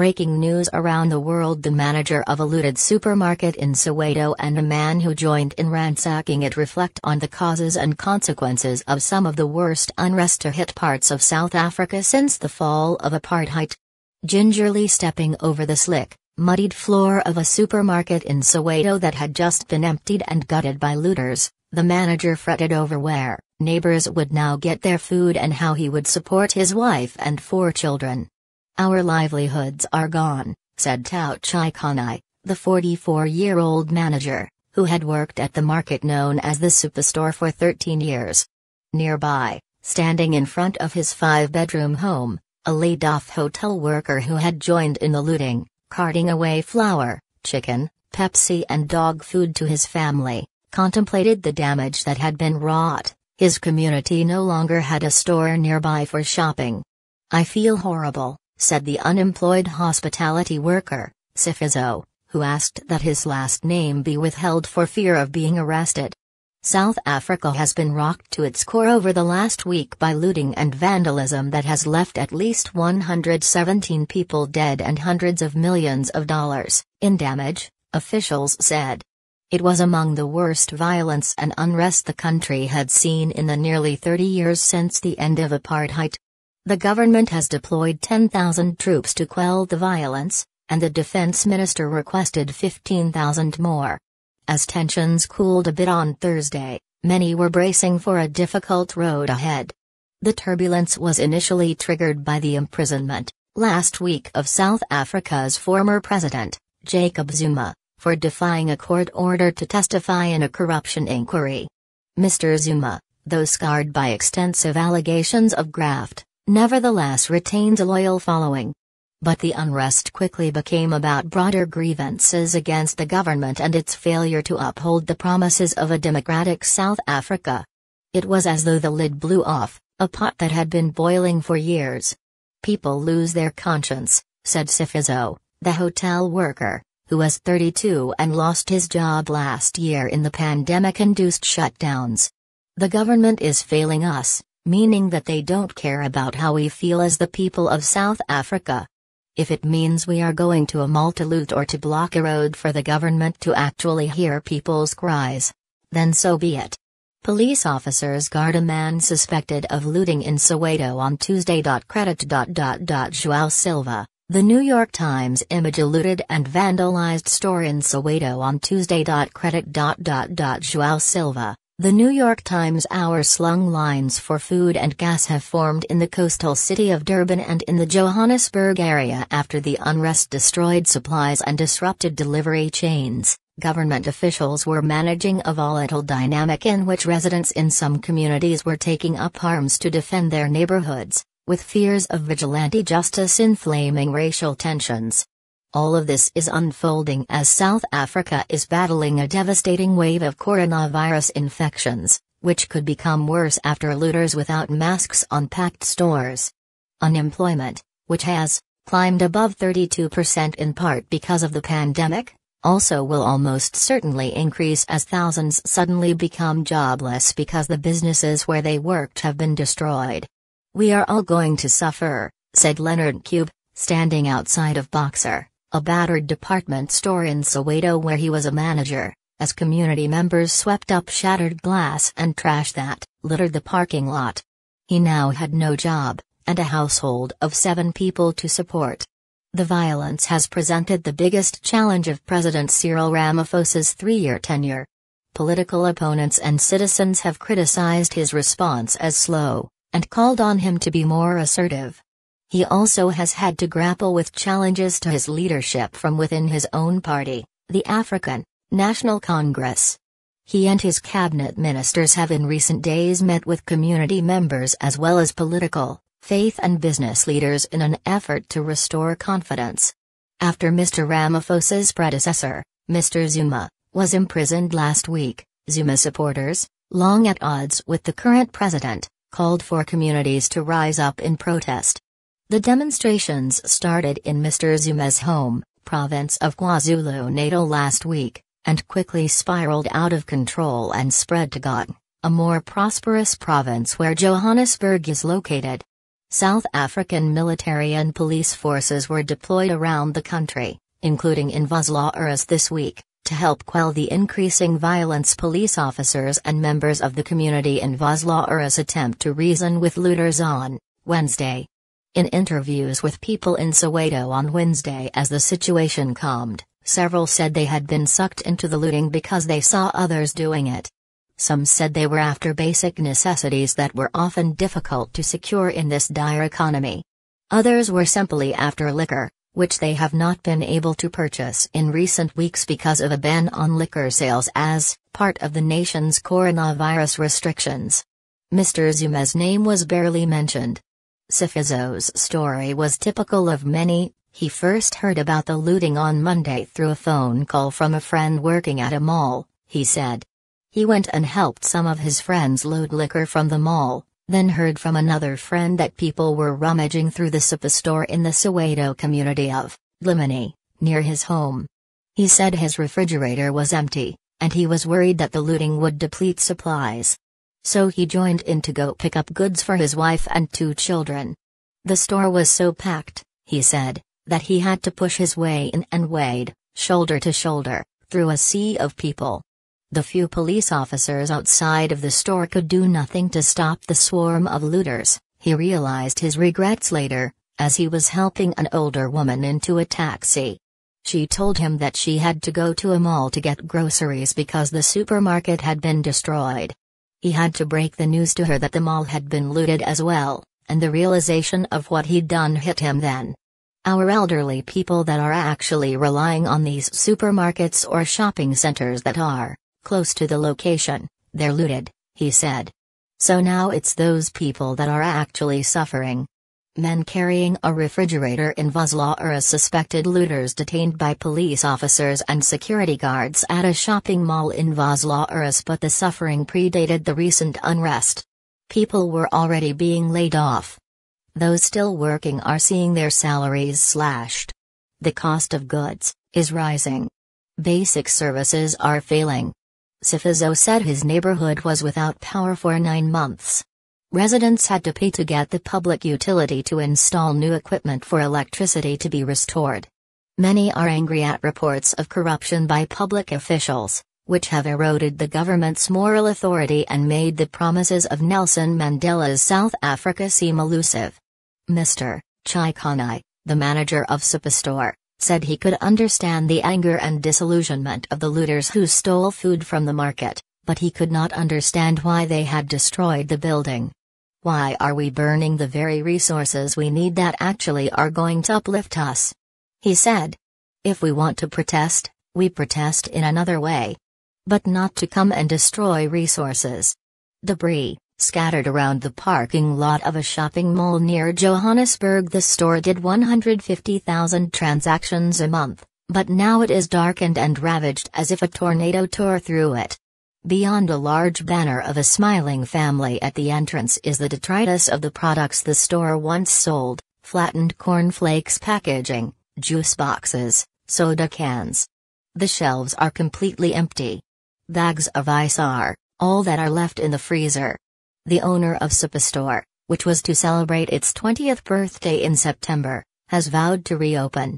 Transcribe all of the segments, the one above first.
Breaking news around the world The manager of a looted supermarket in Soweto and a man who joined in ransacking it reflect on the causes and consequences of some of the worst unrest to hit parts of South Africa since the fall of apartheid. Gingerly stepping over the slick, muddied floor of a supermarket in Soweto that had just been emptied and gutted by looters, the manager fretted over where neighbors would now get their food and how he would support his wife and four children. Our livelihoods are gone, said Tao Chai Kanai, the 44 year old manager, who had worked at the market known as the Superstore for 13 years. Nearby, standing in front of his five bedroom home, a laid off hotel worker who had joined in the looting, carting away flour, chicken, Pepsi, and dog food to his family, contemplated the damage that had been wrought. His community no longer had a store nearby for shopping. I feel horrible, said the unemployed hospitality worker, Sifizo, who asked that his last name be withheld for fear of being arrested. South Africa has been rocked to its core over the last week by looting and vandalism that has left at least 117 people dead and hundreds of millions of dollars in damage, officials said. It was among the worst violence and unrest the country had seen in the nearly 30 years since the end of apartheid. The government has deployed 10,000 troops to quell the violence, and the defense minister requested 15,000 more. As tensions cooled a bit on Thursday, many were bracing for a difficult road ahead. The turbulence was initially triggered by the imprisonment, last week of South Africa's former president, Jacob Zuma, for defying a court order to testify in a corruption inquiry. Mr. Zuma, though scarred by extensive allegations of graft, nevertheless retained a loyal following. But the unrest quickly became about broader grievances against the government and its failure to uphold the promises of a democratic South Africa. It was as though the lid blew off, a pot that had been boiling for years. People lose their conscience, said Sifiso, the hotel worker, who was 32 and lost his job last year in the pandemic induced shutdowns. The government is failing us, meaning that they don't care about how we feel as the people of South Africa. If it means we are going to a multi loot or to block a road for the government to actually hear people's cries, then so be it. Police officers guard a man suspected of looting in Soweto on Tuesday. Credit. Joao Silva, the New York Times image looted and vandalized store in Soweto on Tuesday. Credit. Joao Silva, the New York Times hour slung lines for food and gas have formed in the coastal city of Durban and in the Johannesburg area after the unrest destroyed supplies and disrupted delivery chains. Government officials were managing a volatile dynamic in which residents in some communities were taking up arms to defend their neighborhoods, with fears of vigilante justice inflaming racial tensions. All of this is unfolding as South Africa is battling a devastating wave of coronavirus infections, which could become worse after looters without masks on packed stores. Unemployment, which has climbed above 32% in part because of the pandemic, also will almost certainly increase as thousands suddenly become jobless because the businesses where they worked have been destroyed. We are all going to suffer, said Leonard Cube, standing outside of Boxer a battered department store in Soweto where he was a manager, as community members swept up shattered glass and trash that littered the parking lot. He now had no job, and a household of seven people to support. The violence has presented the biggest challenge of President Cyril Ramaphosa's three-year tenure. Political opponents and citizens have criticized his response as slow, and called on him to be more assertive. He also has had to grapple with challenges to his leadership from within his own party, the African National Congress. He and his cabinet ministers have in recent days met with community members as well as political, faith and business leaders in an effort to restore confidence. After Mr. Ramaphosa's predecessor, Mr. Zuma, was imprisoned last week, Zuma supporters, long at odds with the current president, called for communities to rise up in protest. The demonstrations started in Mr. Zuma's home, province of KwaZulu-Natal last week, and quickly spiraled out of control and spread to Gauteng, a more prosperous province where Johannesburg is located. South African military and police forces were deployed around the country, including in Vazlaurus this week, to help quell the increasing violence police officers and members of the community in Vazlaurus attempt to reason with looters on Wednesday, in interviews with people in Soweto on Wednesday as the situation calmed, several said they had been sucked into the looting because they saw others doing it. Some said they were after basic necessities that were often difficult to secure in this dire economy. Others were simply after liquor, which they have not been able to purchase in recent weeks because of a ban on liquor sales as part of the nation's coronavirus restrictions. Mr. Zuma's name was barely mentioned, Sifizo's story was typical of many. He first heard about the looting on Monday through a phone call from a friend working at a mall, he said. He went and helped some of his friends load liquor from the mall, then heard from another friend that people were rummaging through the Sipa store in the Soweto community of Limini, near his home. He said his refrigerator was empty, and he was worried that the looting would deplete supplies so he joined in to go pick up goods for his wife and two children. The store was so packed, he said, that he had to push his way in and wade, shoulder to shoulder, through a sea of people. The few police officers outside of the store could do nothing to stop the swarm of looters, he realized his regrets later, as he was helping an older woman into a taxi. She told him that she had to go to a mall to get groceries because the supermarket had been destroyed. He had to break the news to her that the mall had been looted as well, and the realization of what he'd done hit him then. Our elderly people that are actually relying on these supermarkets or shopping centers that are close to the location, they're looted, he said. So now it's those people that are actually suffering, Men carrying a refrigerator in Vazla are as suspected looters detained by police officers and security guards at a shopping mall in Vazla Uris but the suffering predated the recent unrest. People were already being laid off. Those still working are seeing their salaries slashed. The cost of goods is rising. Basic services are failing. Sifizo said his neighborhood was without power for nine months. Residents had to pay to get the public utility to install new equipment for electricity to be restored. Many are angry at reports of corruption by public officials, which have eroded the government's moral authority and made the promises of Nelson Mandela's South Africa seem elusive. Mr. Chai Kanai, the manager of Superstore, said he could understand the anger and disillusionment of the looters who stole food from the market, but he could not understand why they had destroyed the building. Why are we burning the very resources we need that actually are going to uplift us? He said. If we want to protest, we protest in another way. But not to come and destroy resources. Debris, scattered around the parking lot of a shopping mall near Johannesburg, the store did 150,000 transactions a month, but now it is darkened and ravaged as if a tornado tore through it. Beyond a large banner of a smiling family at the entrance is the detritus of the products the store once sold flattened cornflakes packaging, juice boxes, soda cans. The shelves are completely empty. Bags of ice are all that are left in the freezer. The owner of Supastore, which was to celebrate its 20th birthday in September, has vowed to reopen.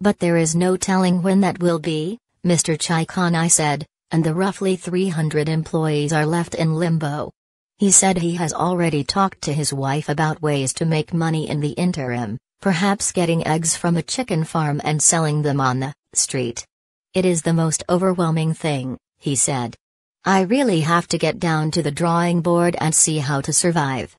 But there is no telling when that will be, Mr. Chikon I said, and the roughly 300 employees are left in limbo. He said he has already talked to his wife about ways to make money in the interim, perhaps getting eggs from a chicken farm and selling them on the street. It is the most overwhelming thing, he said. I really have to get down to the drawing board and see how to survive.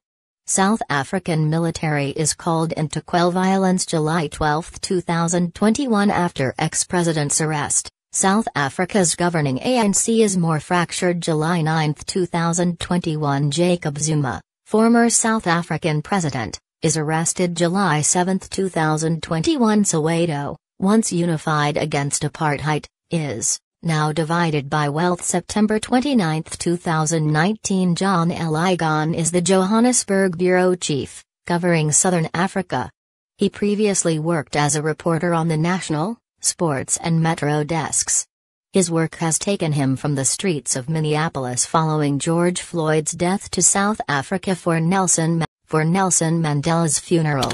South African military is called in to quell violence July 12, 2021 after ex-president's arrest. South Africa's governing ANC is more fractured July 9, 2021 Jacob Zuma, former South African president, is arrested July 7, 2021 Soweto, once unified against apartheid, is now divided by wealth September 29, 2019 John L. Igon is the Johannesburg bureau chief, covering southern Africa. He previously worked as a reporter on the National sports and metro desks. His work has taken him from the streets of Minneapolis following George Floyd's death to South Africa for Nelson, Ma- for Nelson Mandela's funeral.